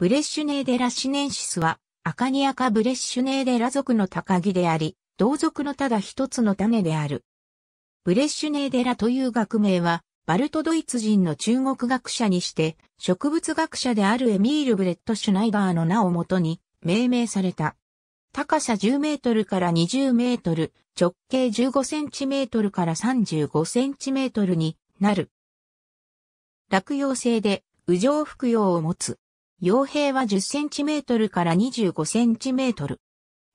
ブレッシュネーデラシネンシスは、アカニアカブレッシュネーデラ族の高木であり、同族のただ一つの種である。ブレッシュネーデラという学名は、バルトドイツ人の中国学者にして、植物学者であるエミール・ブレット・シュナイバーの名をもとに命名された。高さ10メートルから20メートル、直径15センチメートルから35センチメートルになる。落葉性で、右上服用を持つ。傭兵は10センチメートルから25センチメートル。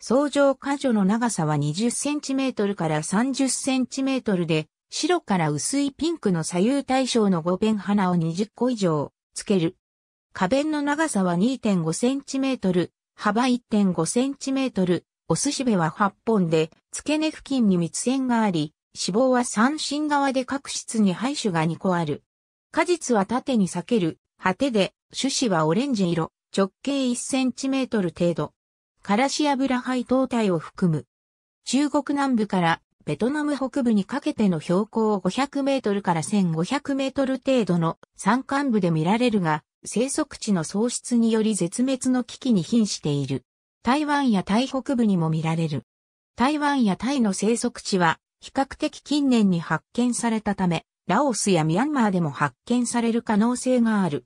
相乗過剰の長さは20センチメートルから30センチメートルで、白から薄いピンクの左右対称の五弁花を20個以上つける。花弁の長さは2.5センチメートル、幅1.5センチメートル、お寿司べは8本で、付け根付近に密線があり、脂肪は三芯側で各室に排種が2個ある。果実は縦に裂ける、果てで、種子はオレンジ色、直径1センチメートル程度。からし油イ糖体を含む。中国南部からベトナム北部にかけての標高500メートルから1500メートル程度の山間部で見られるが、生息地の喪失により絶滅の危機に瀕している。台湾やタイ北部にも見られる。台湾やタイの生息地は比較的近年に発見されたため、ラオスやミャンマーでも発見される可能性がある。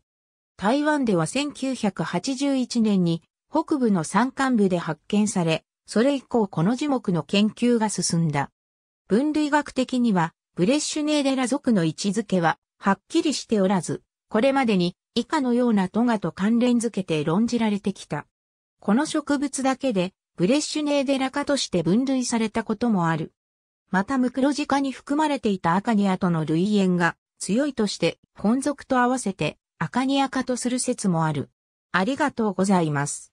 台湾では1981年に北部の山間部で発見され、それ以降この樹木の研究が進んだ。分類学的には、ブレッシュネーデラ族の位置づけは、はっきりしておらず、これまでに以下のようなトガと関連づけて論じられてきた。この植物だけで、ブレッシュネーデラ科として分類されたこともある。また、ムクロジカに含まれていたアカニアとの類縁が強いとして、本族と合わせて赤に赤とする説もある。ありがとうございます。